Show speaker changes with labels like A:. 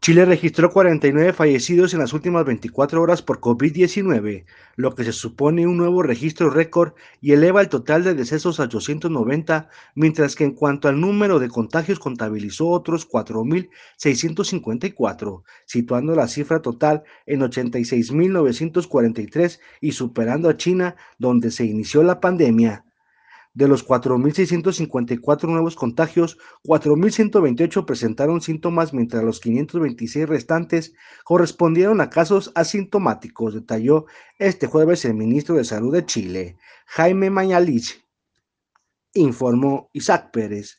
A: Chile registró 49 fallecidos en las últimas 24 horas por COVID-19, lo que se supone un nuevo registro récord y eleva el total de decesos a 890, mientras que en cuanto al número de contagios contabilizó otros 4.654, situando la cifra total en 86.943 y superando a China, donde se inició la pandemia. De los 4.654 nuevos contagios, 4.128 presentaron síntomas, mientras los 526 restantes correspondieron a casos asintomáticos, detalló este jueves el ministro de Salud de Chile, Jaime Mañalich, informó Isaac Pérez.